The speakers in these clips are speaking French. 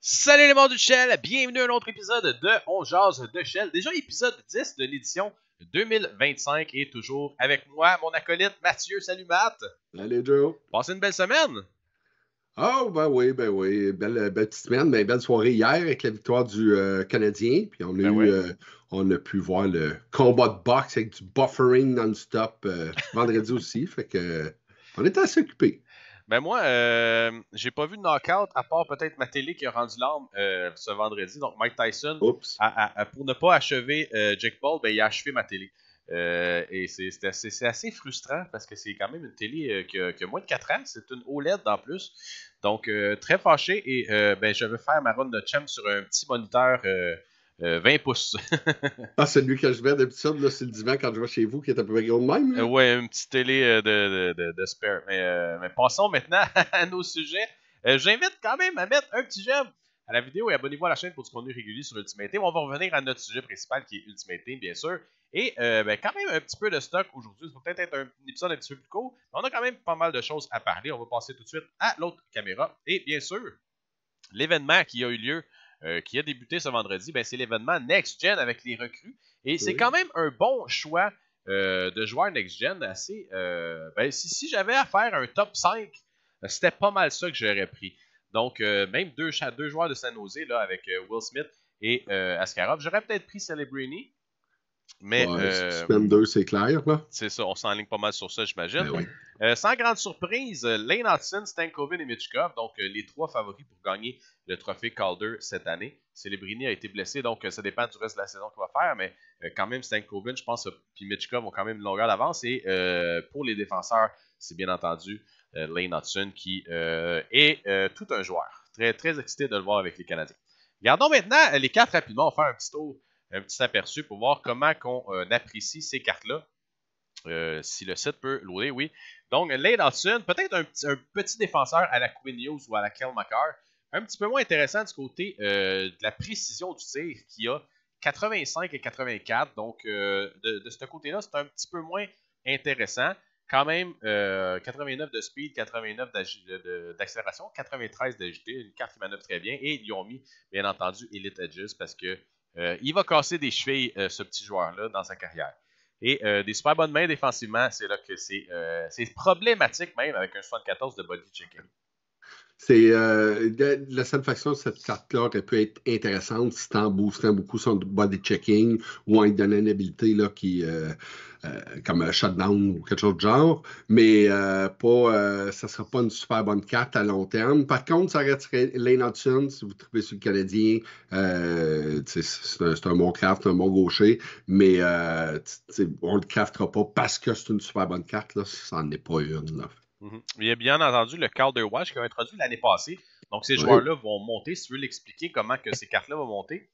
Salut les mondes du Shell, bienvenue à un autre épisode de On Jazz de Shell, déjà épisode 10 de l'édition 2025 et toujours avec moi mon acolyte Mathieu, salut Matt. Salut Joe. Passez une belle semaine. Oh ben oui, ben oui, euh, belle, petite semaine, mais belle soirée hier avec la victoire du euh, Canadien, puis on a, ben euh, on a pu voir le combat de boxe avec du buffering non-stop vendredi aussi, fait que on était assez occupés. Ben moi, euh, j'ai pas vu de knockout, à part peut-être ma télé qui a rendu l'arme euh, ce vendredi. Donc Mike Tyson, pour ne pas achever euh, Jake Paul, ben, il a achevé ma télé. Euh, et c'est assez, frustrant parce que c'est quand même une télé que a, moins de 4 ans. C'est une OLED en plus. Donc très fâché. Et ben, je veux faire ma run de champ sur un petit moniteur 20 euh, pouces. ah, lui que je mets d'habitude, c'est le divan quand je vais chez vous qui est un peu gros de même. Euh, ouais, une petite télé euh, de, de, de, spare. Mais, passons maintenant à nos sujets. J'invite quand même à mettre un petit j'aime à la vidéo et abonnez-vous à la chaîne pour du contenu régulier sur Ultimate Team. On va revenir à notre sujet principal qui est Ultimate Team, bien sûr. Et ben, quand même un petit peu de stock aujourd'hui. Ça va peut-être être un épisode un petit peu plus court, on a quand même pas mal de choses à parler. On va passer tout de suite à l'autre caméra. Et bien sûr, l'événement qui a eu lieu euh, qui a débuté ce vendredi, ben, c'est l'événement Next Gen avec les recrues. Et c'est quand même un bon choix euh, de joueurs Next Gen. Assez, euh, ben, si, si j'avais à faire un top 5, c'était pas mal ça que j'aurais pris. Donc, même deux, joueurs de San Jose là, avec Will Smith et Askarov, j'aurais peut-être pris Celebrini. Mais. Ouais, 2, euh, c'est clair, là. C'est ça, on s'enligne pas mal sur ça, j'imagine. Ben euh, sans grande surprise, euh, Lane Hudson, Stankoven et Mitchkov, donc les trois favoris pour gagner le trophée Calder cette année. Célébrini a été blessé, donc ça dépend du reste de la saison qu'il va faire, mais quand même, Stankoven, je pense, puis Mitchkov ont quand même une longueur d'avance. Et pour les défenseurs, c'est bien entendu Lane Hudson qui est tout un joueur. Très, très excité de le voir avec les Canadiens. Gardons maintenant les quatre rapidement. On va faire un petit tour un petit aperçu pour voir comment qu'on euh, apprécie ces cartes-là. Euh, si le site peut loader, oui. Donc, Lane Hudson, peut-être un, petit défenseur à la Queen Hughes ou à la Kel Un petit peu moins intéressant du côté euh, de la précision du tir qui a 85 et 84. Donc, de, ce côté-là, c'est un petit peu moins intéressant. Quand même, 89 de speed, 89 d'accélération, 93 d'agité, une carte qui manœuvre très bien. Et ils ont mis, bien entendu, Elite Edges parce que euh, il va casser des chevilles, euh, ce petit joueur-là, dans sa carrière. Et euh, des super bonnes mains défensivement, c'est là que c'est problématique même avec un 74 de body checking c'est euh, la satisfaction de cette carte-là aurait pu être intéressante si en boostant beaucoup son body checking ou en lui donnant une habilité là, qui euh, euh, comme shutdown ou quelque chose de genre, mais euh, pas euh, ça ne sera pas une super bonne carte à long terme. Par contre, ça resterait Lane si vous trouvez sur le Canadien, c'est un, bon craft, un bon gaucher, mais on ne le craftera pas parce que c'est une super bonne carte, là, ça n'en est pas une. Là. Mm-hmm. Il y a bien entendu le Calder Watch qui a introduit l'année passée. Donc, ces joueurs-là vont monter. Si tu veux l'expliquer, comment que ces cartes-là vont monter.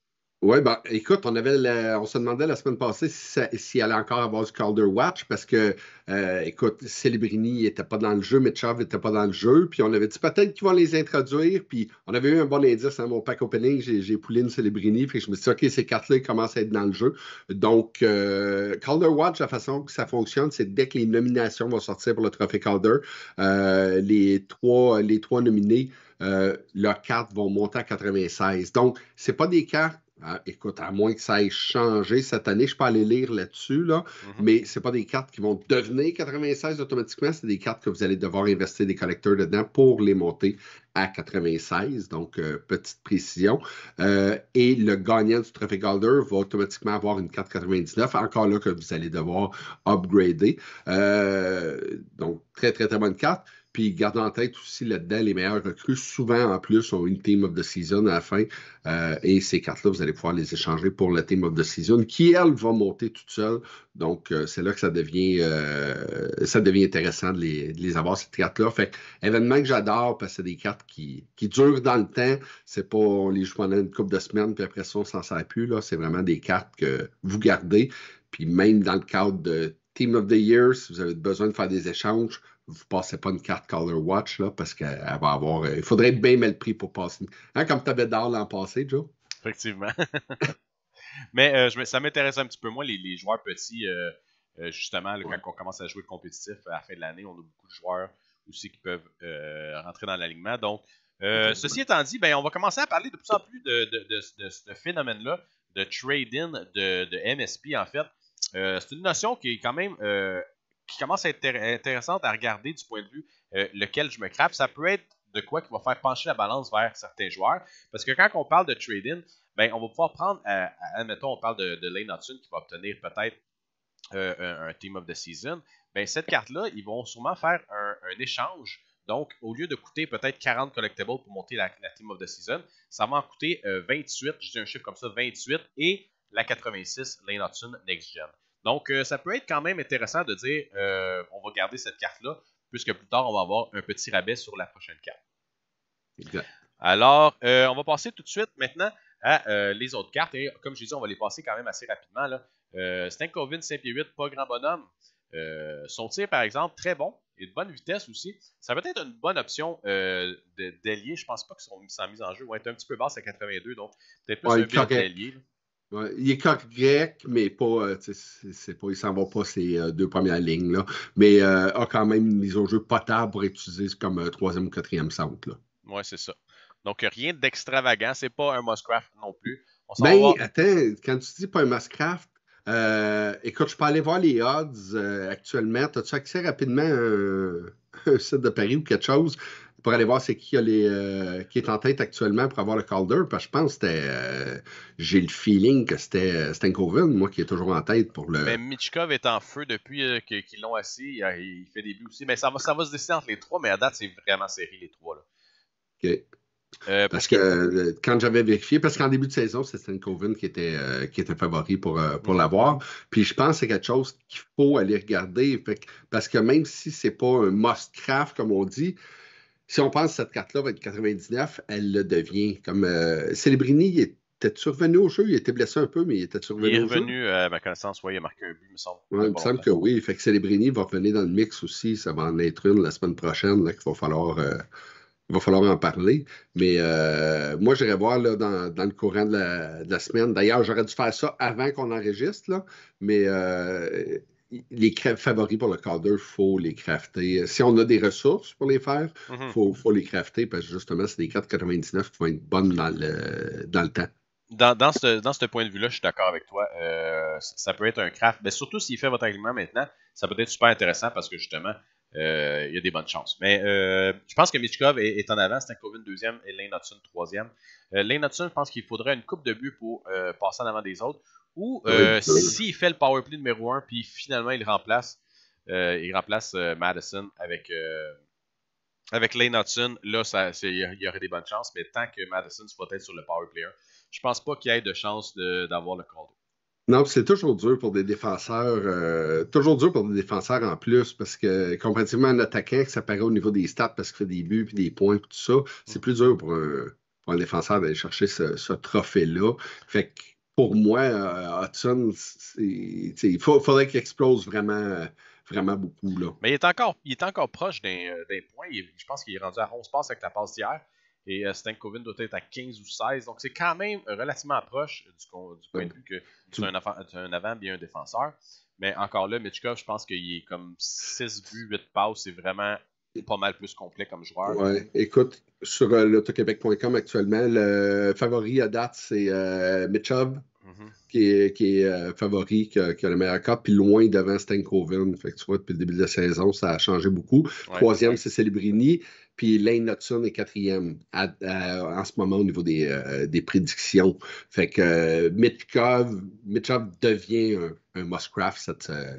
Oui, ben, écoute, on, avait on se demandait la semaine passée s'il si allait encore avoir du Calder Watch parce que, euh, écoute, Celebrini n'était pas dans le jeu, Mitchell n'était pas dans le jeu. Puis on avait dit peut-être qu'ils vont les introduire. Puis on avait eu un bon indice dans hein, mon pack opening. J'ai poulé une Celebrini. Puis je me suis dit, OK, ces cartes-là commencent à être dans le jeu. Donc, euh, Calder Watch, la façon que ça fonctionne, c'est dès que les nominations vont sortir pour le trophée Calder, euh, les, trois, les trois nominés. leurs cartes vont monter à 96. Donc, ce pas des cartes ah, écoute, à moins que ça ait changé cette année, je peux aller lire là-dessus, là, mm-hmm. mais ce pas des cartes qui vont devenir 96 automatiquement, c'est des cartes que vous allez devoir investir des collecteurs dedans pour les monter à 96, donc euh, petite précision. Euh, et le gagnant du Trophée Golder va automatiquement avoir une carte 99, encore là que vous allez devoir upgrader. Euh, donc, très, très, très bonne carte. Puis gardez en tête aussi là-dedans les meilleurs recrues. Souvent, en plus, ont une team of the season à la fin. Euh, et ces cartes-là, vous allez pouvoir les échanger pour la team of the season qui, elle, va monter toute seule. Donc, euh, c'est là que ça devient, euh, intéressant de les, avoir, ces cartes-là. Fait événement que j'adore parce que c'est des cartes qui, durent dans le temps. C'est pas, on les joue pendant une couple de semaines, puis après ça, on s'en sert plus. Là. C'est vraiment des cartes que vous gardez. Puis même dans le cadre de Team of the Year, si vous avez besoin de faire des échanges, vous ne passez pas une carte Color Watch parce qu'il va avoir. Euh, il faudrait bien mal le prix pour passer. Hein, comme tu avais d'or l'an passé, Joe. Effectivement. Mais euh, ça m'intéresse un petit peu moi, les, joueurs petits, euh, justement, quand on commence à jouer compétitif à la fin de l'année, on a beaucoup de joueurs aussi qui peuvent rentrer dans l'alignement. Donc, ceci étant dit, ben, on va commencer à parler de plus en plus de, de ce phénomène-là, de trade-in de, MSP, en fait. c'est une notion qui est quand même qui commence à être intéressante à regarder du point de vue euh, lequel je me crappe. Ça peut être de quoi qui va faire pencher la balance vers certains joueurs. Parce que quand on parle de trading, ben, on va pouvoir prendre, euh, admettons, on parle de, Lane Hudson qui va obtenir peut-être euh, un, Team of the Season. Ben, cette carte-là, ils vont sûrement faire un, échange. Donc, au lieu de coûter peut-être 40 collectibles pour monter la, Team of the Season, ça va en coûter 28, je dis un chiffre comme ça, 28 et la 86 Lane Hudson Next Gen. Donc, euh, ça peut être quand même intéressant de dire euh, on va garder cette carte-là, puisque plus tard, on va avoir un petit rabais sur la prochaine carte. Alors, euh, on va passer tout de suite maintenant à les autres cartes. Et comme je l'ai dit, on va les passer quand même assez rapidement. Là. 5 pieds 8, pas grand bonhomme. son tir, par exemple, très bon et de bonne vitesse aussi. Ça peut être une bonne option euh, Je Je pense pas que son, mise en jeu va être un petit peu basse à 82, donc peut-être plus un bien d'allier il est correct, mais pas, euh, c'est pas, il s'en va pas ces euh, deux premières lignes. Là. Mais euh, a quand même une mise au jeu potable pour utiliser comme troisième ou quatrième centre. Oui, c'est ça. Donc rien d'extravagant, c'est pas un Moscraft non plus. Mais ben, attends, quand tu dis pas un Moscraft, écoute, je peux aller voir les odds actuellement. As-tu accès rapidement à un site de Paris ou quelque chose? pour aller voir c'est euh, qui est en tête actuellement pour avoir le Calder. Parce que je pense que c'était. Euh, j'ai le feeling que c'était euh, Stankoven, moi, qui est toujours en tête pour le. Mais Michkov est en feu depuis qu'ils l'ont assis. Il fait des buts aussi. Mais ça va, se décider entre les trois, mais à date, c'est vraiment serré les trois. OK. parce, que, quand j'avais vérifié, parce qu'en début de saison, c'était Stankoven qui était, qui était favori pour, pour mm. l'avoir. Puis je pense que c'est quelque chose qu'il faut aller regarder. parce que même si c'est pas un must-craft, comme on dit, si on pense que cette carte-là va être 99, elle le devient. Comme euh, Celebrini, il était survenu au jeu, il était blessé un peu, mais il était survenu il est revenu, euh, à ma connaissance, oui, il a marqué un but, il me semble. il me semble que oui. Fait que Celebrini va revenir dans le mix aussi, ça va en être une la semaine prochaine, qu'il va falloir. Euh, il va falloir en parler. Mais moi, j'irai voir là, dans, le courant de la, semaine. D'ailleurs, j'aurais dû faire ça avant qu'on enregistre, là, mais les crêpes favoris pour le cadre, il faut les crafter. Si on a des ressources pour les faire, il mhm. faut, les crafter parce que justement, c'est des 4,99$ 99 qui vont être bonnes dans le, temps. Dans, ce, point de vue-là, je suis d'accord avec toi. Euh, ça peut être un craft, mais ben, surtout s'il fait votre argument maintenant, ça peut être super intéressant parce que justement, euh, il y a des bonnes chances. Mais euh, je pense que Michikov est, en avant, un deuxième et Lane Natsun, troisième. Euh, Lane je pense qu'il faudrait une coupe de but pour passer en avant des autres. Ou euh, s'il fait le power play numéro 1, puis finalement il remplace, euh, il remplace euh, Madison avec, avec Lane Hudson, là il y aurait des bonnes chances, mais tant que Madison soit peut-être sur le power play 1, je pense pas qu'il y ait de chance d'avoir le call. Non, c'est toujours dur pour des défenseurs, toujours dur pour des défenseurs en plus, parce que comparativement à un attaquant qui s'apparaît au niveau des stats parce qu'il fait des buts puis des points tout ça, c'est mm. plus dur pour un, défenseur d'aller chercher ce trophée-là. Fait que pour moi, euh, Hudson, il faudrait qu'il explose vraiment, vraiment beaucoup. Mais il est encore, il est encore proche d'un euh, point. je pense qu'il est rendu à 11 passes avec la passe d'hier. Et euh, Stankovic doit être à 15 ou 16. Donc, c'est quand même relativement proche du, point de vue que tu es un, avant bien un défenseur. Mais encore là, Mitchkov, je pense qu'il est comme 6 buts, 8 passes. C'est vraiment pas mal plus complet comme joueur. Écoute, sur euh, l'autoquebec.com actuellement, le favori à date, c'est euh, Mitchov, mm-hmm. qui est, euh, favori, qui a, le meilleur cap, puis loin devant Stankoven. Fait que tu vois, depuis le début de la saison, ça a changé beaucoup. Troisième, c'est Celebrini, puis Lane Hudson est quatrième en ce moment au niveau des, prédictions. Fait que Mitchov, Mitchov devient un, un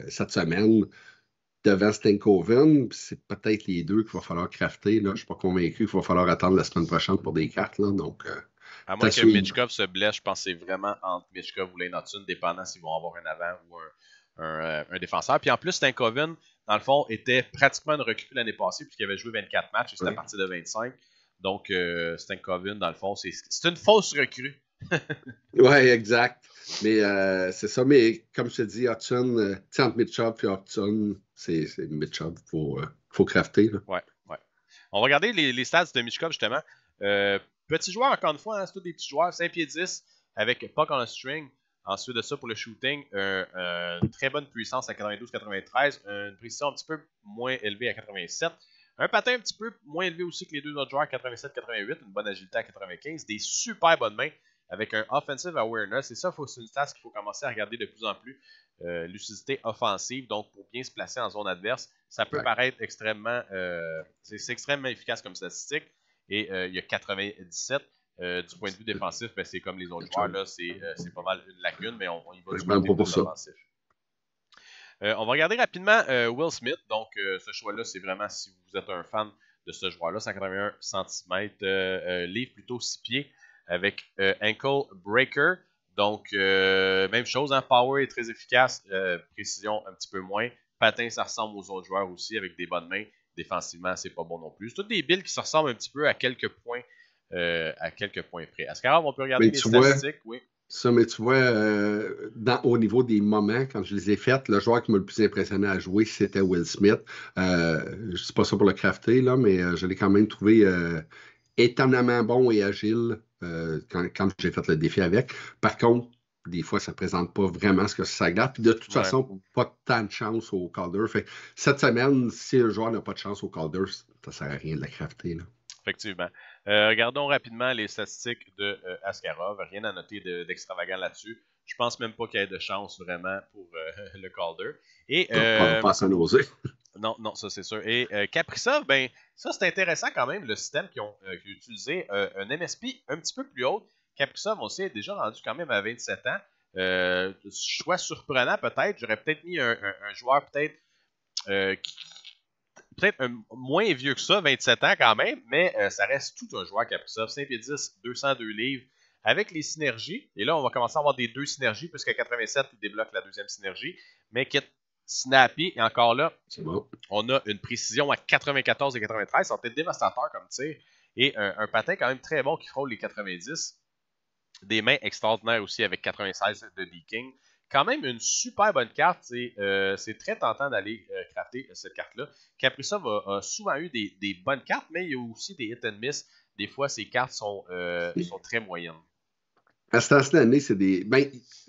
cette semaine devant Stankoven. C'est peut-être les deux qu'il va falloir crafter. Là. Je ne suis pas convaincu qu'il va falloir attendre la semaine prochaine pour des cartes. Là. Donc, euh, à moins que Mitchkov se blesse, je pense c'est vraiment entre Mitchkov ou une, dépendant s'ils vont avoir un avant ou euh, un, défenseur. Puis en plus, Stankoven, dans le fond, était pratiquement une recrue l'année passée, puisqu'il avait joué 24 matchs et c'était à partir de 25. Donc, euh, dans le fond, c'est une fausse recrue ouais exact. Mais euh, c'est ça. Mais comme je te dis, Hudson, euh, entre Mitchell et c'est Mitchell qu'il faut, euh, faut, crafter. Ouais, ouais. On va regarder les, stats de Mitchell, justement. Euh, petit joueur, encore une fois, hein, c'est tous des petits joueurs, 5 pieds 10 avec puck on a string. Ensuite de ça, pour le shooting, une très bonne puissance à 92-93, une précision un petit peu moins élevée à 87. Un patin un petit peu moins élevé aussi que les deux autres joueurs, 87-88, une bonne agilité à 95, des super bonnes mains avec un offensive awareness. Et ça, c'est une stat qu'il faut commencer à regarder de plus en plus. Euh, lucidité offensive, donc pour bien se placer en zone adverse, ça peut paraître extrêmement, euh, c'est extrêmement efficace comme statistique. Et euh, il y a 97. Euh, du point de vue défensif, mais ben, c'est comme les autres joueurs, là, c'est pas mal une lacune, mais on, y va du côté pour on va regarder rapidement Will Smith. Donc, ce choix-là, c'est vraiment si vous êtes un fan de ce joueur-là, 181 cm, livre plutôt 6 pieds avec euh, Ankle Breaker. Donc, euh, même chose, en hein, power est très efficace, euh, précision un petit peu moins. Patin, ça ressemble aux autres joueurs aussi, avec des bonnes mains. Défensivement, c'est pas bon non plus. C'est toutes des builds qui se ressemblent un petit peu à quelques points, à quelques points près. on peut regarder les statistiques, oui. Ça, mais tu vois, au niveau des moments, quand je les ai faites, le joueur qui m'a le plus impressionné à jouer, c'était Will Smith. je ne pas ça pour le crafter, là, mais je l'ai quand même trouvé étonnamment bon et agile euh, quand, j'ai fait le défi avec. Par contre, des fois, ça ne présente pas vraiment ce que ça garde. de toute façon, pas tant de chance au Calder. cette semaine, si le joueur n'a pas de chance au Calder, ça ne sert à rien de la crafter. Effectivement. Euh, regardons rapidement les statistiques de euh, Ascarov. Rien à noter d'extravagant là-dessus. Je pense même pas qu'il y ait de chance vraiment pour le Calder. Et, on passe à non, non, ça c'est sûr. Et euh, ben, ça c'est intéressant quand même, le système qu'ils ont euh, utilisé, euh, un MSP un petit peu plus haut. Kaprizov, on sait, est déjà rendu quand même à 27 ans. Euh, choix surprenant peut-être. J'aurais peut-être mis un, joueur peut-être peut-être moins vieux que ça, 27 ans quand même, mais ça reste tout un joueur Kaprizov. 5 et 10, 202 livres. Avec les synergies, et là on va commencer à avoir des deux synergies, puisqu'à 87, il débloque la deuxième synergie, mais qui snappy. Et encore là, on a une précision à 94 et 93. Ça peut être dévastateur comme tir. Et un, patin quand même très bon qui frôle les 90. Des mains extraordinaires aussi avec 96 de viking Quand même une super bonne carte. C'est euh, très tentant d'aller euh, crafter euh, cette carte-là. Kaprizov a, souvent eu des, bonnes cartes, mais il y a aussi des hit and miss. Des fois, ces cartes sont, sont très moyennes. À ce temps-ci l'année, c'est des. Ben,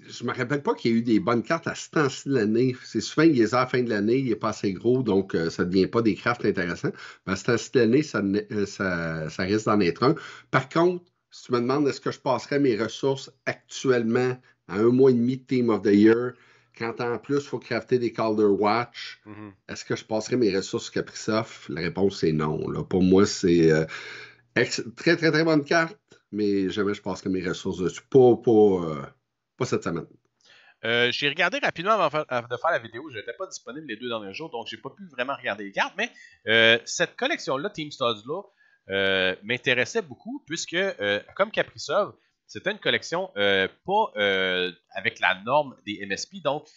je ne me rappelle pas qu'il y a eu des bonnes cartes à ce temps-ci de l'année. C'est souvent, il les a à fin de l'année, il n'est pas assez gros, donc euh, ça ne devient pas des crafts intéressants. Mais à ce temps-ci de euh, ça, risque d'en être un. Par contre, si tu me demandes est-ce que je passerais mes ressources actuellement à un mois et demi de Team of the Year, quand en plus, il faut crafter des Calder Watch, mm-hmm. est-ce que je passerais mes ressources Caprisoft? La réponse est non. Pour moi, c'est euh, très, très, très bonne carte mais jamais je pense que mes ressources ne Pas, euh, pas, cette semaine. Euh, j'ai regardé rapidement avant de faire la vidéo. Je n'étais pas disponible les deux derniers jours, donc j'ai pas pu vraiment regarder les cartes. Mais euh, cette collection-là, Team Studs-là, m'intéressait beaucoup puisque, comme Caprisov, c'était une collection pas avec la norme des MSP. Donc,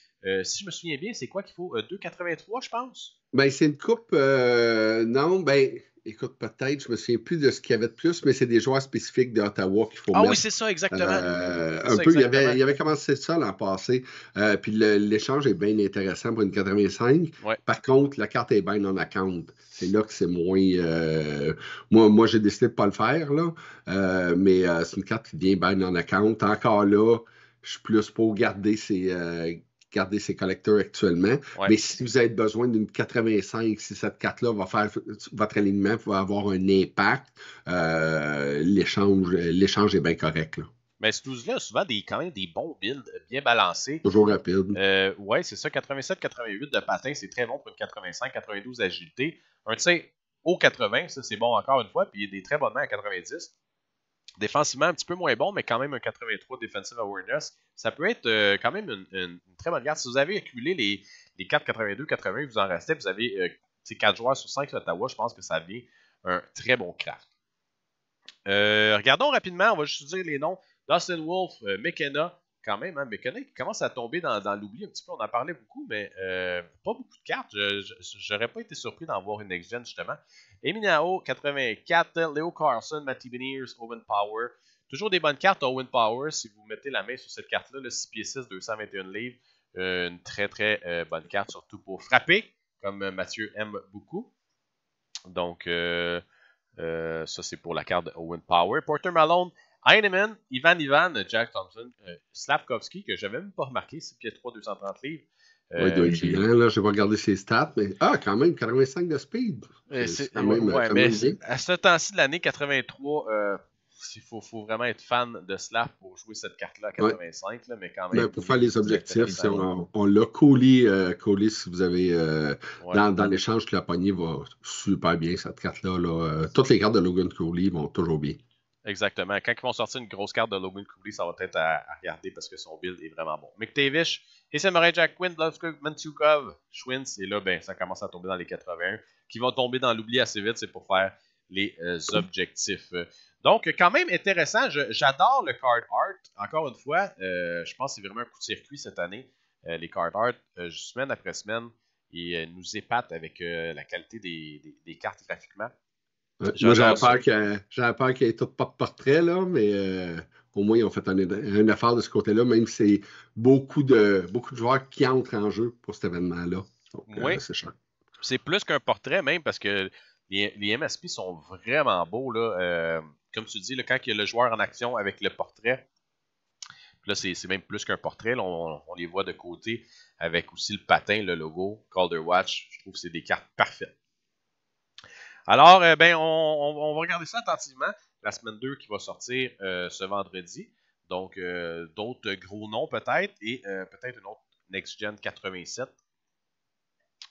si je me souviens bien, c'est quoi qu'il faut 2,83, je pense Ben, c'est une coupe. non, ben. Écoute, peut-être, je ne me souviens plus de ce qu'il y avait de plus, mais c'est des joueurs spécifiques d'Ottawa qu'il faut. Ah oui, c'est ça, exactement. Euh, un peu, Il, avait, avait, commencé ça l'an passé. Euh, puis l'échange est bien intéressant pour une 85. Par contre, la carte est bien non account. C'est là que c'est moins. Euh, moi, moi j'ai décidé de ne pas le faire, là. mais c'est une carte qui devient bien non account. Encore là, je suis plus pour garder ces garder ses collecteurs actuellement. Mais si vous avez besoin d'une 85, si cette carte-là va faire votre alignement, va avoir un impact, euh, l'échange est bien correct. Mais ce 12-là a souvent des, quand même des bons builds bien balancés. Toujours rapide. Euh, c'est ça. 87-88 de patin, c'est très bon pour une 85-92 agilité. Un tir au 80, ça c'est bon encore une fois, puis il y a des très bonnes mains à 90 défensivement un petit peu moins bon, mais quand même un 83 defensive awareness. Ça peut être euh, quand même une, très bonne garde. Si vous avez accumulé les, les 82, 80 vous en restez, vous avez euh, ces 4 joueurs sur 5 d'Ottawa, je pense que ça devient un très bon craft. Euh, regardons rapidement, on va juste dire les noms. Dustin Wolf, McKenna, quand même, hein, qui commence à tomber dans, l'oubli un petit peu. On en parlait beaucoup, mais euh, pas beaucoup de cartes. J'aurais pas été surpris d'en voir une next-gen, justement. Eminao, 84. Leo Carson, Matty Beniers, Owen Power. Toujours des bonnes cartes, Owen Power. Si vous mettez la main sur cette carte-là, le 6 pieds 6, 221 livres. Euh, une très, très euh, bonne carte, surtout pour frapper, comme Mathieu aime beaucoup. Donc, ça, c'est pour la carte de Owen Power. Porter Malone, Heinemann, Ivan Ivan, Jack Thompson, euh, que que n'avais même pas remarqué, c'est pièce 3, livres. oui, il doit euh, être là. Je vais regarder ses stats, mais ah, quand même, 85 de speed. Euh, c'est quand même, ouais, mais à ce temps-ci de l'année 83, euh, il faut, vraiment être fan de Slap pour jouer cette carte-là à 85, là, mais quand même. pour faire les objectifs, si on, l'a collé, si vous avez dans, l'échange que la poignée va super bien, cette carte-là. Là, toutes les cartes de Logan Cooley vont toujours bien. Exactement. Quand ils vont sortir une grosse carte de Logan Cooley, ça va être à, regarder parce que son build est vraiment bon. McTavish, c'est Jack Quinn, Lovskog, Mantukov, Schwintz, et là, ben, ça commence à tomber dans les 81. Qui vont tomber dans l'oubli assez vite, c'est pour faire les euh, objectifs. Donc, quand même intéressant. J'adore le card art. Encore une fois, euh, je pense que c'est vraiment un coup de circuit cette année. Euh, les card art, semaine après semaine, ils nous épatent avec la qualité des cartes graphiquement peur qu'il y ait tout pas de portrait, là, mais euh, au moins, ils ont fait un, affaire de ce côté-là, même si c'est beaucoup de, beaucoup de joueurs qui entrent en jeu pour cet événement-là. Euh, oui. c'est plus qu'un portrait, même, parce que les, les, MSP sont vraiment beaux. Là, euh, comme tu dis, quand il y a le joueur en action avec le portrait, là, c'est même plus qu'un portrait. on, on, les voit de côté avec aussi le patin, le logo, Calder Watch. Je trouve que c'est des cartes parfaites. Alors, euh, ben, on, va regarder ça attentivement. La semaine 2 qui va sortir euh, ce vendredi. Donc, euh, d'autres gros noms peut-être. Et peut-être une autre Next Gen 87.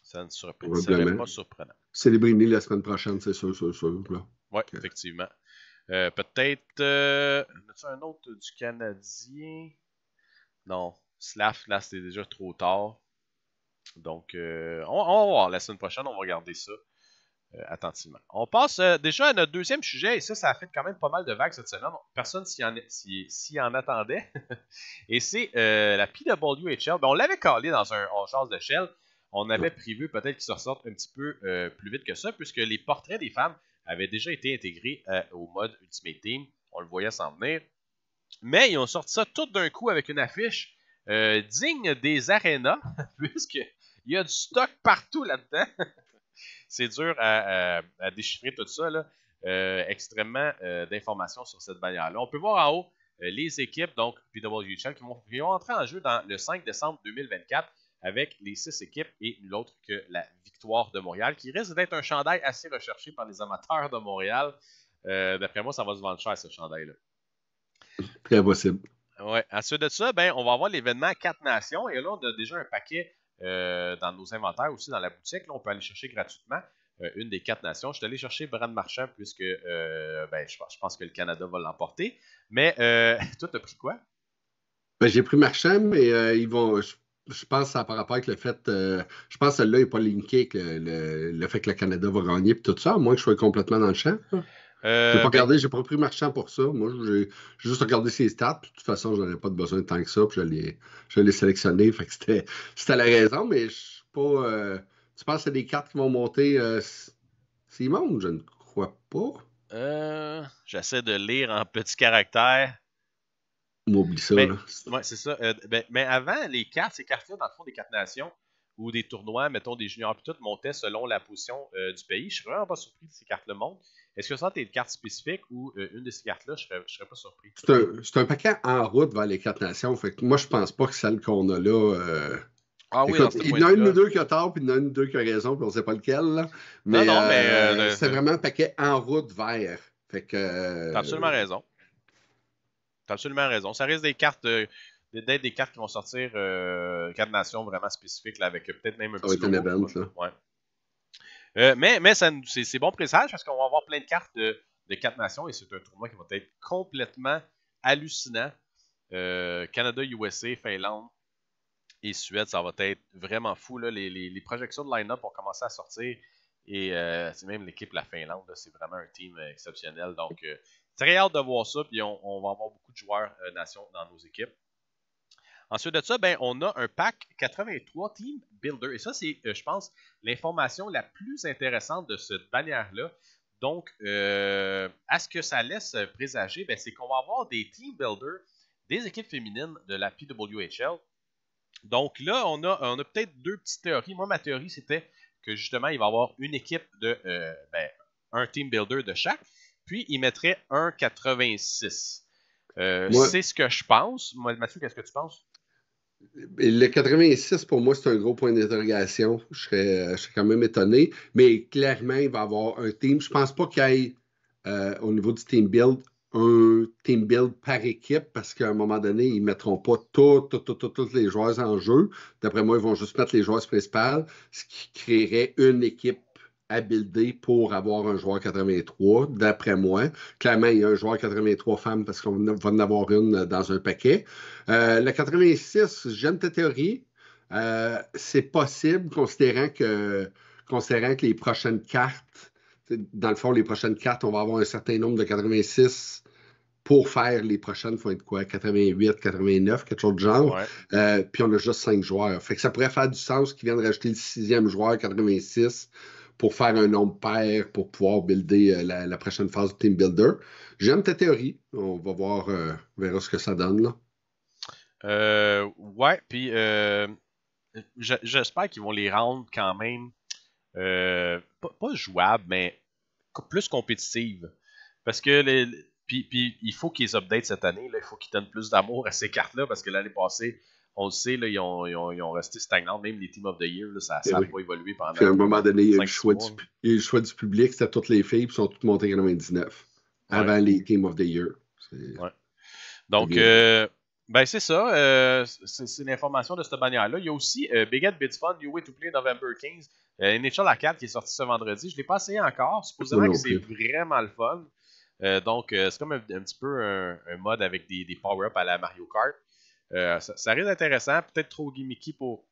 Ça ne sera pas surprenant. Célébrer la semaine prochaine, c'est sûr, c'est sûr. Oui, effectivement. peut-être. un autre du Canadien Non. Slav, là, c'était déjà trop tard. Donc, on, va voir. La semaine prochaine, on va regarder ça. Euh, attentivement. On passe euh, déjà à notre deuxième sujet, et ça, ça a fait quand même pas mal de vagues cette semaine. Personne s'y en, attendait. et c'est euh, la PWHL. Ben, on l'avait collé dans un chance de Shell. On avait prévu peut-être qu'il se un petit peu plus vite que ça, puisque les portraits des femmes avaient déjà été intégrés au mode Ultimate Team. On le voyait s'en venir. Mais ils ont sorti ça tout d'un coup avec une affiche digne des arénas, il y a du stock partout là-dedans c'est dur à, déchiffrer tout ça. Euh, extrêmement euh, d'informations sur cette bannière-là. On peut voir en haut euh, les équipes, donc PWHL, qui vont, qui vont entrer en jeu dans le 5 décembre 2024 avec les six équipes et nul autre que la victoire de Montréal, qui risque d'être un chandail assez recherché par les amateurs de Montréal. D'après moi, ça va se vendre cher, ce chandail-là. Très possible. Ouais. Ensuite de ça, ben, on va avoir l'événement 4 Nations. Et là, on a déjà un paquet euh, dans nos inventaires, aussi dans la boutique. Là, on peut aller chercher gratuitement euh, une des quatre nations. Je suis allé chercher Brand Marchand puisque euh, ben, je, pense que le Canada va l'emporter. Mais toi, tu as pris quoi? Ben, j'ai pris Marchand, mais ils vont. Je, pense par rapport avec le fait. je pense que celle-là n'est pas linkée avec le, fait que le Canada va gagner et tout ça, à moins que je sois complètement dans le champ. Euh, ben, j'ai pas j'ai pris marchand pour ça. Moi, j'ai juste regardé ses stats. de toute façon, j'en avais pas de besoin de tant que ça. Puis je l'ai sélectionné. Fait que c'était la raison, mais je suis pas. Euh, tu penses que c'est des cartes qui vont monter euh, Simon? Je ne crois pas. Euh, j'essaie de lire en petits caractères. M'oublie ça. là c'est ça. Ben, mais avant, les cartes, ces cartes-là, dans le fond, des cartes nations, ou des tournois, mettons des juniors et tout, montaient selon la position euh, du pays. Je serais vraiment pas surpris de ces cartes le montent. Est-ce que ça, t'es une carte spécifique ou euh, une de ces cartes-là, je serais, serais pas surpris? C'est un, paquet en route vers les quatre nations. Fait que moi, je pense pas que celle qu'on a là. Euh, ah oui, il y en a une ou deux qui a tort, puis il y en a une ou deux qui a raison, puis on sait pas lequel. Mais, non, non, mais c'est vraiment un paquet en route vers. Fait que. T'as absolument raison. T'as absolument raison. Ça reste des cartes peut-être des cartes qui vont sortir, euh, nations vraiment spécifiques, avec peut-être même un petit. Ça euh, mais, mais c'est bon présage parce qu'on va avoir plein de cartes de, de quatre nations et c'est un tournoi qui va être complètement hallucinant. Euh, Canada, USA, Finlande et Suède, ça va être vraiment fou. Les, projections de line-up ont commencé à sortir et euh, c'est même l'équipe, la Finlande, c'est vraiment un team exceptionnel. Donc, très hâte de voir ça. Puis on, va avoir beaucoup de joueurs nation dans nos équipes. Ensuite de ça, ben, on a un pack 83 Team Builder. Et ça, c'est, euh, je pense, l'information la plus intéressante de cette bannière-là. Donc, euh, à ce que ça laisse présager, ben, c'est qu'on va avoir des Team Builders des équipes féminines de la PWHL. Donc là, on a, on peut-être deux petites théories. Moi, ma théorie, c'était que justement, il va y avoir une équipe de euh, ben, un team builder de chaque, puis il mettrait un 86. C'est ce que je pense. Mathieu, qu'est-ce que tu penses? le 86, pour moi, c'est un gros point d'interrogation. Je serais, quand même étonné. Mais clairement, il va y avoir un team. Je ne pense pas qu'il y ait, euh, au niveau du team build, un team build par équipe parce qu'à un moment donné, ils ne mettront pas toutes les joueurs en jeu. D'après moi, ils vont juste mettre les joueurs principales, ce qui créerait une équipe à pour avoir un joueur 83, d'après moi. Clairement, il y a un joueur 83 femmes parce qu'on va en avoir une dans un paquet. Euh, le 86, j'aime ta théorie. Euh, c'est possible, considérant que, considérant que les prochaines cartes, dans le fond, les prochaines cartes, on va avoir un certain nombre de 86 pour faire les prochaines, il faut être quoi, 88, 89, quelque chose de genre. Euh, puis on a juste cinq joueurs. Fait que ça pourrait faire du sens qu'ils viennent rajouter le sixième joueur, 86, pour faire un nombre pair, pour pouvoir builder euh, la, prochaine phase de Team Builder. J'aime ta théorie. On va voir, euh, ce que ça donne. Là. Euh, ouais, puis j'espère qu'ils vont les rendre quand même pas, jouables, mais plus compétitives. Parce que puis, il faut qu'ils updatent cette année. Il faut qu'ils donnent plus d'amour à ces cartes-là parce que l'année passée, on le sait, là, ils, ont, resté stagnants. Même les Team of the Year, ça n'a eh pas évolué pendant. à un moment donné, il y a le choix, du, public, c'était toutes les filles, puis sont toutes montées en 99 avant les Team of the Year. Ouais. Donc, euh, ben c'est ça. Euh, c'est l'information de cette manière là Il y a aussi euh, Big Ed Bits Fun, New Way to Play November 15, NHL la 4 qui est sorti ce vendredi. Je ne l'ai pas essayé encore. Supposément que c'est vraiment le fun. donc, c'est comme un, petit peu un, mod mode avec des power-ups à la Mario Kart. Euh, ça, reste intéressant, peut-être trop gimmicky pour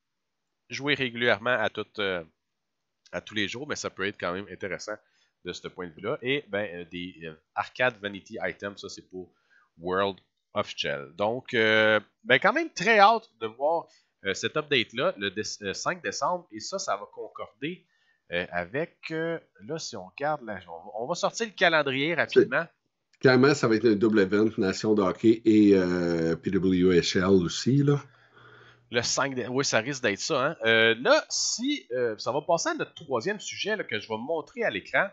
jouer régulièrement à, euh, à tous les jours, mais ça peut être quand même intéressant de ce point de vue-là. Et ben, euh, des arcade vanity items, ça c'est pour World of Shell. Donc, ben, quand même très hâte de voir cet update-là le 5 décembre. Et ça, ça va concorder avec. là, si on regarde, on, va sortir le calendrier rapidement clairement, ça va être un double event, Nation de hockey et euh, PWSL aussi. Là. Le 5 Oui, ça risque d'être ça. Hein. Euh, là, si euh, ça va passer à notre troisième sujet là, que je vais montrer à l'écran.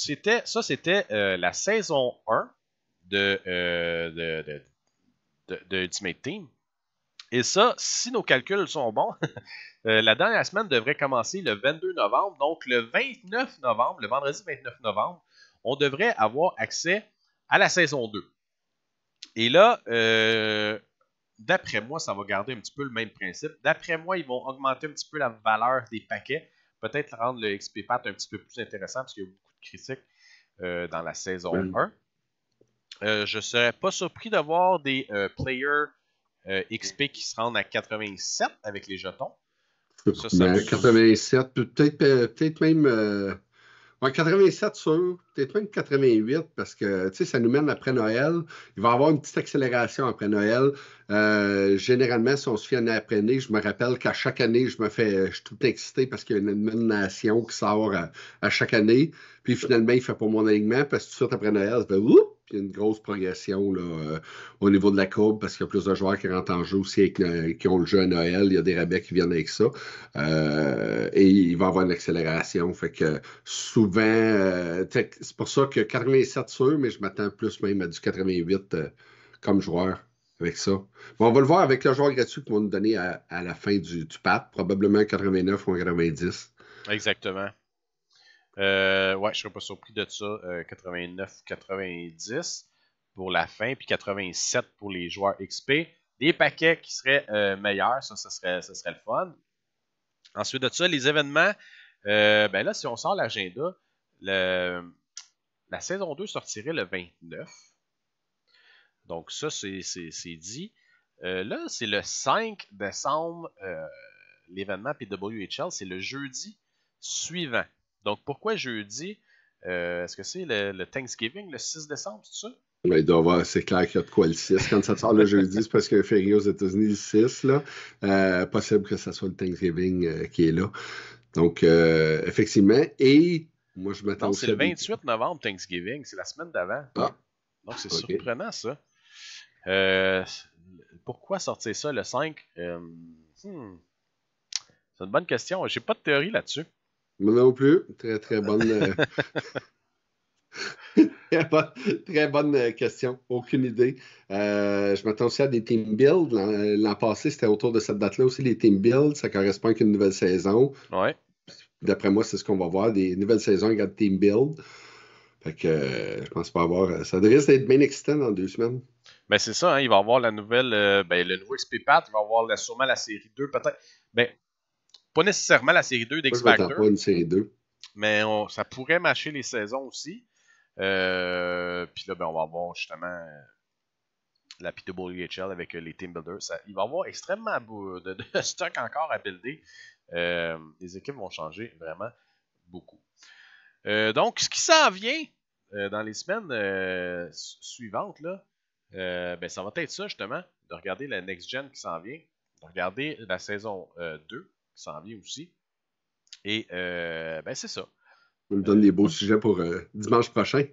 C'était, ça, c'était euh, la saison 1 de, Ultimate Team. Et ça, si nos calculs sont bons, la dernière semaine devrait commencer le 22 novembre. Donc, le 29 novembre, le vendredi 29 novembre, on devrait avoir accès à la saison 2. Et là, euh, d'après moi, ça va garder un petit peu le même principe. D'après moi, ils vont augmenter un petit peu la valeur des paquets. Peut-être rendre le XP Path un petit peu plus intéressant parce qu'il y a beaucoup de critiques euh, dans la saison 1. Euh, je ne serais pas surpris d'avoir des players XP qui se rendent à 87 avec les jetons. Ça, 87, peut-être même en 87, sûr. Peut-être même 88, parce que, tu sais, ça nous mène après Noël. Il va y avoir une petite accélération après Noël. Euh, généralement, si on se fait année après année, je me rappelle qu'à chaque année, je me fais, je suis tout excité parce qu'il y a une nomination qui sort à, chaque année. Puis finalement, il ne fait pas mon alignement parce que tout de suite après Noël, je fais, oups! a une grosse progression euh, au niveau de la courbe parce qu'il y a plus de joueurs qui rentrent en jeu aussi euh, qui ont le jeu à Noël. Il y a des rabais qui viennent avec ça. Euh, et il va y avoir une accélération. Fait que souvent, c'est pour ça que 87 sûrs, mais je m'attends plus même à du 88 comme joueur avec ça. on va le voir avec le joueur gratuit qu'ils vont nous donner à, la fin du, du pack, probablement 89 ou 90. Exactement. Euh, ouais, je serais pas surpris de ça. 89, euh, 90 pour la fin, puis 87 pour les joueurs XP. Des paquets qui seraient euh, meilleurs, ça, serait, ça serait le fun. Ensuite de ça, les événements. ben là, si on sort l'agenda, la saison 2 sortirait le 29. Donc ça, c'est dit. là, c'est le 5 décembre, l'événement PWHL, c'est le jeudi suivant. Donc, pourquoi jeudi euh, Est-ce que c'est le, Thanksgiving, le 6 décembre, c'est ça ben, avoir, c'est clair qu'il y a de quoi le 6. Quand ça sort le jeudi, c'est parce qu'il y a un férié aux États-Unis le 6. Là. Euh, possible que ce soit le Thanksgiving euh, qui est là. Donc, effectivement. Et moi, je m'attends C'est le 28 novembre, Thanksgiving. C'est la semaine d'avant. Ah. Donc, c'est surprenant, ça. pourquoi sortir ça le 5 hmm. C'est une bonne question. J'ai pas de théorie là-dessus non plus. Très, très bonne. Euh, très, bonne, euh, question. Aucune idée. Euh, je m'attends aussi à des team builds. L'an passé, c'était autour de cette date-là aussi, les team builds. Ça correspond avec une nouvelle saison. Ouais. D'après moi, c'est ce qu'on va voir. Des nouvelles saisons avec des team builds. Fait que je pense pas avoir. Ça risque d'être bien excitant dans deux semaines. Ben c'est ça, hein. il va avoir la nouvelle, ben, le nouveau XP 4 il va avoir sûrement la série 2, peut-être. Ben, pas nécessairement la série 2 d'X Factor. Mais ça pourrait mâcher les saisons aussi. Euh, puis là, ben, on va avoir justement euh, la PWHL avec euh, les Team Builders. il va y avoir extrêmement de, de, stock encore à builder. les équipes vont changer vraiment beaucoup. donc, ce qui s'en vient dans les semaines suivantes, là, ben, ça va être ça justement, de regarder la next-gen qui s'en vient, de regarder la saison 2 qui s'en vient aussi. Et euh, ben c'est ça. On me donne euh, des beaux sujets pour euh, dimanche prochain.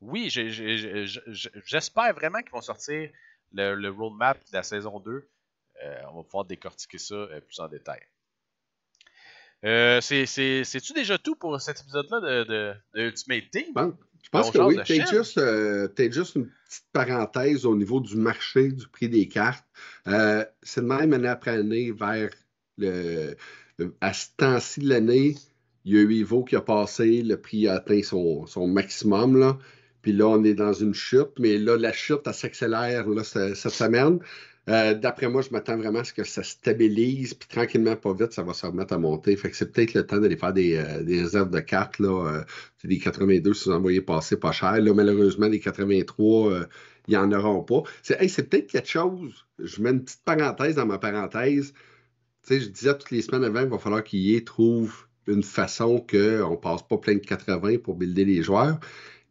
Oui, j'espère vraiment qu'ils vont sortir le, roadmap de la saison 2. on va pouvoir décortiquer ça plus en détail. C'est-tu déjà tout pour cet épisode-là de, Ultimate Team? Ben, je pense que oui. peut juste, une petite parenthèse au niveau du marché, du prix des cartes. C'est de même année après année vers à ce temps-ci de l'année, il y a eu Ivo qui a passé, le prix a atteint son, maximum. Là. Puis là, on est dans une chute, mais là, la chute, elle s'accélère cette, semaine. Euh, d'après moi, je m'attends vraiment à ce que ça stabilise, puis tranquillement, pas vite, ça va se remettre à monter. Fait que c'est peut-être le temps d'aller faire des, euh, réserves de cartes. Là, euh, des 82, si vous en voyez passer pas cher. Là, malheureusement, les 83, il n'y en auront pas. C'est peut-être quelque chose, je mets une petite parenthèse dans ma parenthèse, je disais toutes les semaines avant il va falloir qu'ils y ait, trouve une façon qu'on ne passe pas plein de 80 pour builder les joueurs.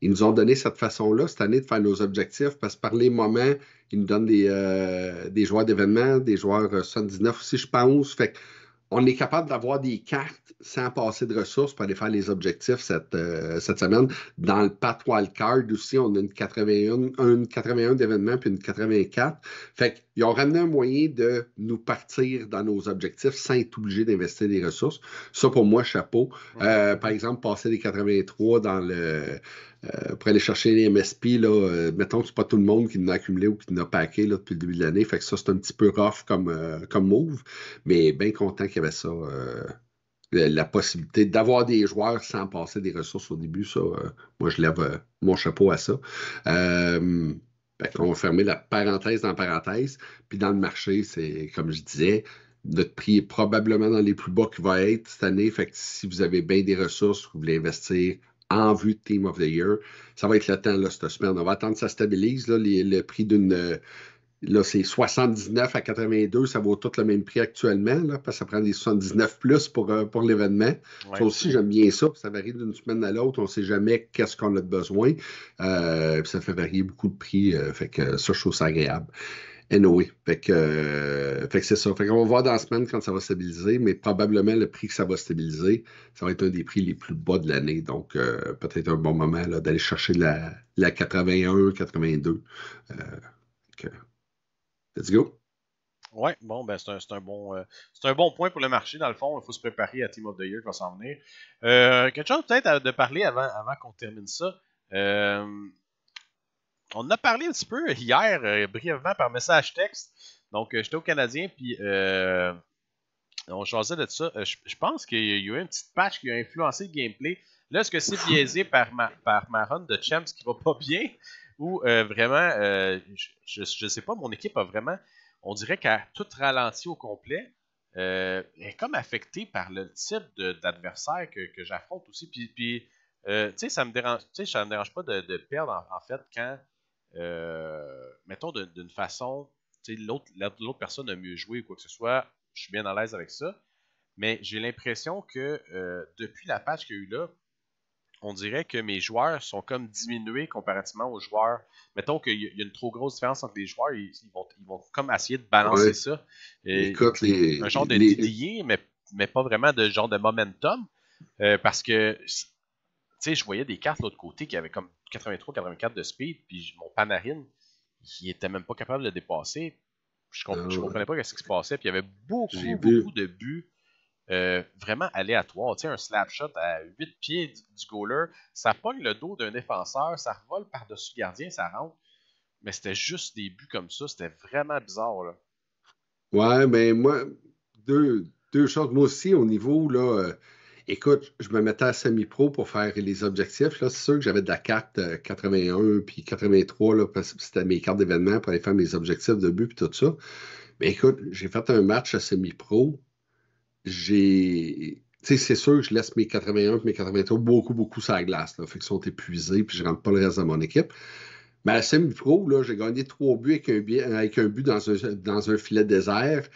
Ils nous ont donné cette façon-là cette année de faire nos objectifs parce que par les moments, ils nous donnent des, euh, des joueurs d'événements, des joueurs 79 euh, aussi, je pense. Fait on est capable d'avoir des cartes sans passer de ressources pour aller faire les objectifs cette, euh, cette semaine. Dans le Pat Wildcard aussi, on a une 81, 81 d'événements puis une 84. Fait qu'ils ont ramené un moyen de nous partir dans nos objectifs sans être obligé d'investir des ressources. Ça, pour moi, chapeau. Euh, par exemple, passer des 83 dans le après euh, pour aller chercher les MSP, là, euh, mettons que ce pas tout le monde qui a accumulé ou qui n'a packé là, depuis le début de l'année. Fait que ça, c'est un petit peu rough comme, euh, move, mais bien content qu'il y avait ça. La, possibilité d'avoir des joueurs sans passer des ressources au début, ça, moi je lève mon chapeau à ça. on va fermer la parenthèse dans parenthèse. Puis dans le marché, c'est comme je disais, notre prix est probablement dans les plus bas qu'il va être cette année. Fait que si vous avez bien des ressources, vous voulez investir en vue de Team of the Year. Ça va être le temps, là, cette semaine. On va attendre que ça stabilise. le prix d'une. Là, c'est 79 à 82. Ça vaut tout le même prix actuellement, là, parce que ça prend des 79 plus pour, euh, pour l'événement. Ça aussi, j'aime bien ça. Ça varie d'une semaine à l'autre. On ne sait jamais qu'est-ce qu'on a de besoin. Euh, ça fait varier beaucoup de prix. Euh, fait que ça, je trouve ça agréable. Anyway, euh, fait que, c'est ça. Fait va voir dans la semaine quand ça va stabiliser, mais probablement le prix que ça va stabiliser, ça va être un des prix les plus bas de l'année. Donc, euh, peut-être un bon moment d'aller chercher la, 81, 82. Euh, let's go. Oui, bon, ben c'est un, bon, un bon point pour le marché, dans le fond. Il faut se préparer à Team of the Year qui va s'en venir. quelque chose peut-être de parler avant, avant qu'on termine ça on en a parlé un petit peu hier, euh, brièvement, par message texte. Donc, euh, j'étais au Canadien, puis euh, on choisit de ça. je pense qu'il y, a eu une petite patch qui a influencé le gameplay. Là, est-ce que c'est biaisé par ma, par run de champs qui va pas bien? Ou vraiment, je ne sais pas, mon équipe a vraiment, on dirait qu'elle a tout ralenti au complet. elle est comme affectée par le type d'adversaire que, j'affronte aussi. Puis, puis tu sais, ça me dérange, me dérange pas de, perdre en, fait quand euh, mettons, d'une façon, l'autre personne a mieux joué ou quoi que ce soit, je suis bien à l'aise avec ça. Mais j'ai l'impression que euh, depuis la patch qu'il y a eu là, on dirait que mes joueurs sont comme diminués comparativement aux joueurs. Mettons qu'il y a une trop grosse différence entre les joueurs, ils, vont, ils vont, comme essayer de balancer ça. les, un genre de les... mais, mais pas vraiment de genre de momentum. Euh, parce que sais, je voyais des cartes de l'autre côté qui avaient comme 83-84 de speed, puis mon panarine, il était même pas capable de le dépasser. Je, ne ah comprenais pas ce qui se passait, puis il y avait beaucoup, beaucoup de buts euh, vraiment aléatoires. Tu sais, un slap shot à 8 pieds du, goaler, ça pogne le dos d'un défenseur, ça revole par-dessus le gardien, ça rentre. Mais c'était juste des buts comme ça, c'était vraiment bizarre. Ouais, mais ben, moi, deux, deux choses. Moi aussi, au niveau, là, euh, écoute, je me mettais à semi-pro pour faire les objectifs. C'est sûr que j'avais de la carte 81 euh, puis 83, là, c'était mes cartes d'événement pour aller faire mes objectifs de but puis tout ça. Mais écoute, j'ai fait un match à semi-pro. J'ai. c'est sûr que je laisse mes 81 et mes 83 beaucoup, beaucoup sur la glace. Là. Fait qu'ils sont épuisés puis je ne rentre pas le reste de mon équipe. Mais à semi-pro, j'ai gagné trois buts avec un, avec un but dans un, dans un filet désert.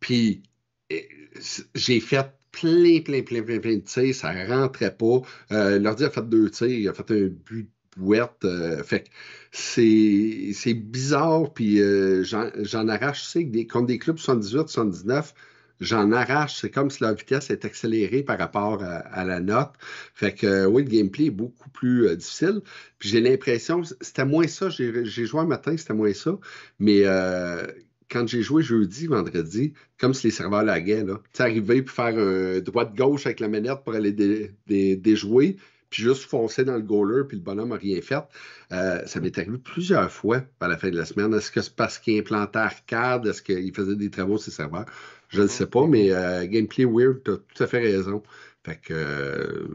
Puis eh, j'ai fait plein, plein, plein, plein, de tirs, ça rentrait pas. Euh, L'ordi a fait deux tirs, il a fait un but de bouette. Euh, fait fait c'est bizarre, puis euh, j'en arrache, tu sais, des, comme des clubs 78, 79, j'en arrache. C'est comme si la vitesse est accélérée par rapport à, la note. Fait que euh, oui, le gameplay est beaucoup plus difficile. Puis j'ai l'impression, c'était moins ça. J'ai joué un matin, c'était moins ça. Mais quand j'ai joué jeudi, vendredi, comme si les serveurs laguaient, là. Tu arrivé pour faire droit euh, droite-gauche avec la manette pour aller déjouer, puis juste foncer dans le goaler, puis le bonhomme n'a rien fait. Euh, ça m'est arrivé plusieurs fois par la fin de la semaine. Est-ce que c'est parce qu'il implantait Arcade? Est-ce qu'il faisait des travaux sur ses serveurs? Je ne sais pas, mais euh, Gameplay Weird, tu as tout à fait raison. Fait que,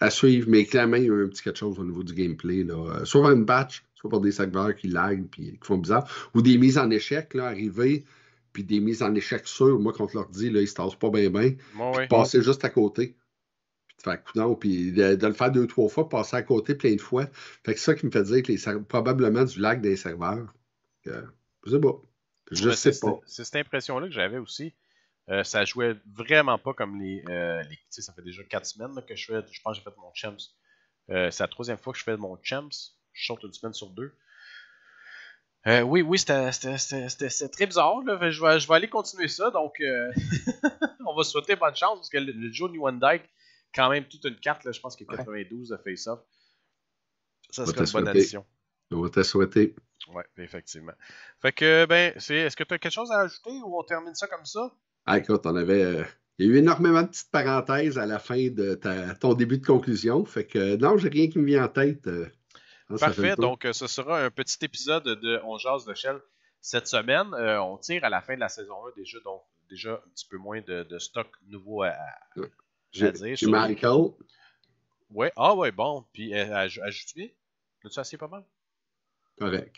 à suivre, mais clairement, il y a eu un petit quelque chose au niveau du gameplay. Là. Sauf une batch, soit par des serveurs qui laguent puis qui font bizarre, ou des mises en échec, là, arrivées, puis des mises en échec sûres, moi, quand je leur dis, là, ils se tassent pas bien, bien, passer juste à côté. Puis de faire puis de, le faire deux, trois fois, passer à côté plein de fois. Fait que ça qui me fait dire que les probablement du lag des serveurs. je sais pas. Je sais pas. C'est cette impression-là que j'avais aussi. Euh, ça jouait vraiment pas comme euh, les. Tu sais, ça fait déjà quatre semaines que je fais. Je pense que j'ai fait mon champs. Euh, c'est la troisième fois que je fais mon champs je saute une semaine sur deux. Euh, oui, oui, c'était très bizarre. Je, vais, aller continuer ça. Donc, euh, on va souhaiter bonne chance parce que le, Johnny One quand même, toute une carte. je pense que 92 de face-off. Ça serait une bonne addition. On va te souhaiter. Oui, effectivement. Fait que, ben, est-ce que tu as quelque chose à ajouter ou on termine ça comme ça? Ah, écoute, on avait. Euh, il y a eu énormément de petites parenthèses à la fin de ton début de conclusion. Fait que non, j'ai rien qui me vient en tête. Parfait, donc euh, ce sera un petit épisode de On jase de Shell cette semaine. Euh, on tire à la fin de la saison 1 déjà, donc déjà un petit peu moins de, stock nouveau à, à, dire. Michael. Ouais, ah ouais, bon. Puis euh, ajoute bien. as pas mal? Correct.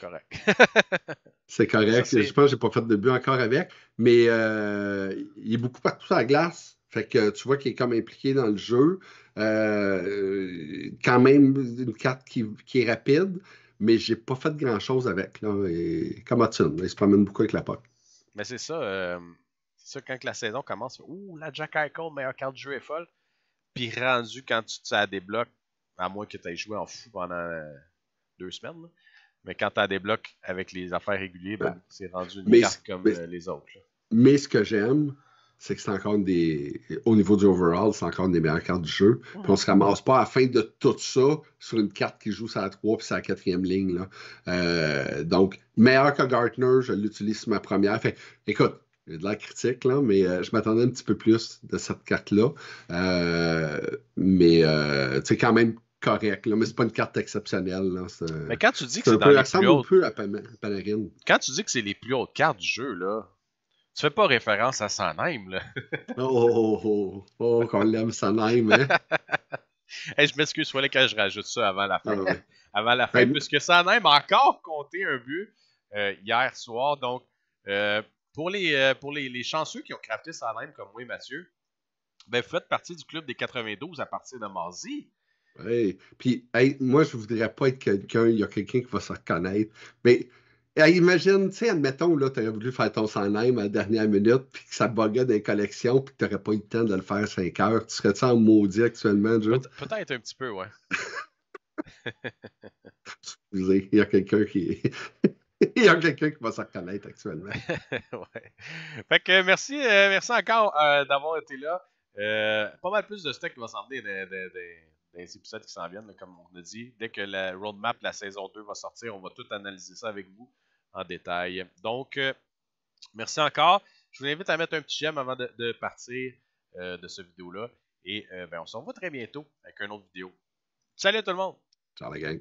c'est correct. je pense que j'ai pas fait de but encore avec, mais il il est beaucoup partout sur la glace. Fait que tu vois qu'il est comme impliqué dans le jeu. Euh, quand même, une carte qui, est rapide, mais j'ai pas fait grand-chose avec. Là, et, comme Hudson, il se promène beaucoup avec la POC. Mais c'est ça. Euh, c'est ça, quand la saison commence, ouh, la Jack Eichel, meilleure carte de jeu est folle. Puis rendu quand tu des débloques, à moins que tu aies joué en fou pendant deux semaines, mais quand tu blocs avec les affaires régulières, ben, c'est rendu une carte comme euh, les autres. Mais ce que j'aime, c'est que c'est encore des. Au niveau du overall, c'est encore des meilleures cartes du jeu. Puis on se ramasse pas à la fin de tout ça sur une carte qui joue sa 3 puis sa quatrième ligne. Là. Euh, donc, meilleur que Gartner, je l'utilise sur ma première. il écoute, a de la critique, là, mais euh, je m'attendais un petit peu plus de cette carte-là. Euh, mais c'est quand même correct, là, mais c'est pas une carte exceptionnelle. Là, mais quand tu dis que c'est dans les plus hautes... un peu à Quand tu dis que c'est les plus hautes cartes du jeu, là, tu fais pas référence à Sanheim, là. Oh, oh, oh, oh, oh, qu'on l'aime, Sanheim, hein. je m'excuse, fallait que je rajoute ça avant la fin. Ah, avant la fin, ben, puisque Sanheim a encore compté un but euh, hier soir. Donc, euh, pour, les, euh, pour les, chanceux qui ont crafté Sanheim comme moi Mathieu, ben, faites partie du club des 92 à partir de marzi. Oui. Puis, moi, je voudrais pas être quelqu'un, il y a quelqu'un qui va se reconnaître, mais imagine, tu sais, admettons, là, tu aurais voulu faire ton sans à la dernière minute, puis que ça dans des collections, puis que tu n'aurais pas eu le temps de le faire 5 heures. Tu serais-tu en maudit actuellement, Joe? Peut-être un petit peu, ouais. Excusez, il y a quelqu'un qui. il y a quelqu'un qui va se reconnaître actuellement. ouais. Fait que merci, euh, merci encore euh, d'avoir été là. Euh, pas mal plus de stuff qui va s'en des, les épisodes qui s'en viennent, comme on a dit. Dès que la roadmap de la saison 2 va sortir, on va tout analyser ça avec vous en détail. Donc, euh, merci encore. Je vous invite à mettre un petit j'aime avant de, partir euh, de cette vidéo-là. Et euh, ben, on se revoit très bientôt avec une autre vidéo. Salut tout le monde! Ciao gang!